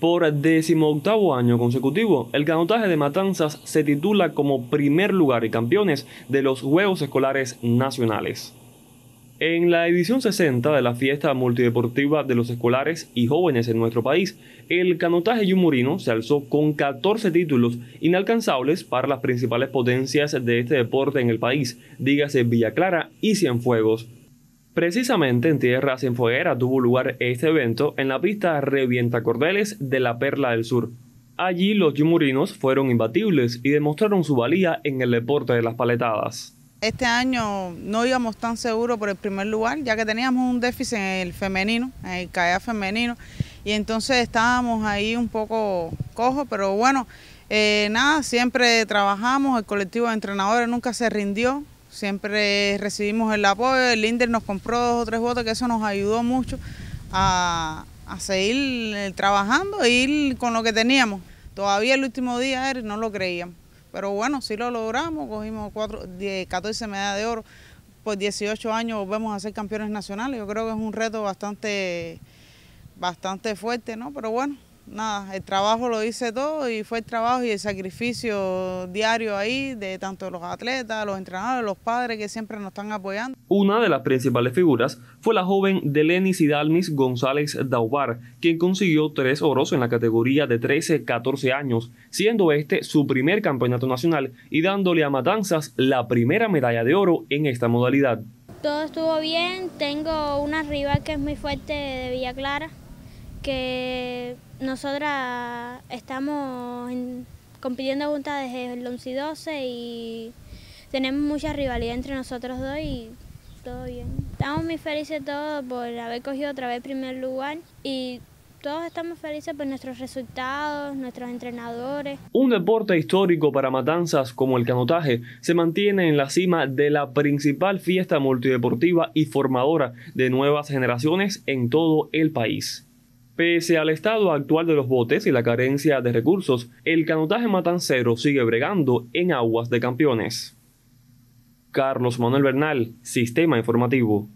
Por decimoctavo año consecutivo, el canotaje de Matanzas se titula como primer lugar y campeones de los Juegos Escolares Nacionales. En la edición 60 de la fiesta multideportiva de los escolares y jóvenes en nuestro país, el canotaje yumurino se alzó con 14 títulos inalcanzables para las principales potencias de este deporte en el país, dígase Villa Clara y Cienfuegos. Precisamente en Tierra Sin tuvo lugar este evento en la pista Revienta Cordeles de la Perla del Sur. Allí los yumurinos fueron imbatibles y demostraron su valía en el deporte de las paletadas. Este año no íbamos tan seguros por el primer lugar, ya que teníamos un déficit en el femenino, en el CAEA femenino, y entonces estábamos ahí un poco cojo, pero bueno, eh, nada, siempre trabajamos, el colectivo de entrenadores nunca se rindió, Siempre recibimos el apoyo, el INDER nos compró dos o tres votos, que eso nos ayudó mucho a, seguir eh, trabajando e ir con lo que teníamos. Todavía el último día no lo creíamos, pero bueno, sí lo logramos, cogimos 14 medallas de oro, por 18 años volvemos a ser campeones nacionales, yo creo que es un reto bastante, bastante fuerte, ¿no? Pero bueno, nada, el trabajo lo hice todo y fue el trabajo y el sacrificio diario ahí de tanto los atletas, los entrenadores, los padres que siempre nos están apoyando. Una de las principales figuras fue la joven Delenis Hidalmis González Daubar, quien consiguió tres oros en la categoría de 13-14 años, siendo este su primer campeonato nacional y dándole a Matanzas la primera medalla de oro en esta modalidad. Todo estuvo bien, tengo una rival que es muy fuerte de Villa Clara, que nosotras estamos compitiendo juntas desde el 11 y 12 y tenemos mucha rivalidad entre nosotros dos y todo bien. Estamos muy felices todos por haber cogido otra vez primer lugar y todos estamos felices por nuestros resultados, nuestros entrenadores. Un deporte histórico para matanzas como el canotaje se mantiene en la cima de la principal fiesta multideportiva y formadora de nuevas generaciones en todo el país. Pese al estado actual de los botes y la carencia de recursos, el canotaje matancero sigue bregando en aguas de campeones. Carlos Manuel Bernal, Sistema Informativo.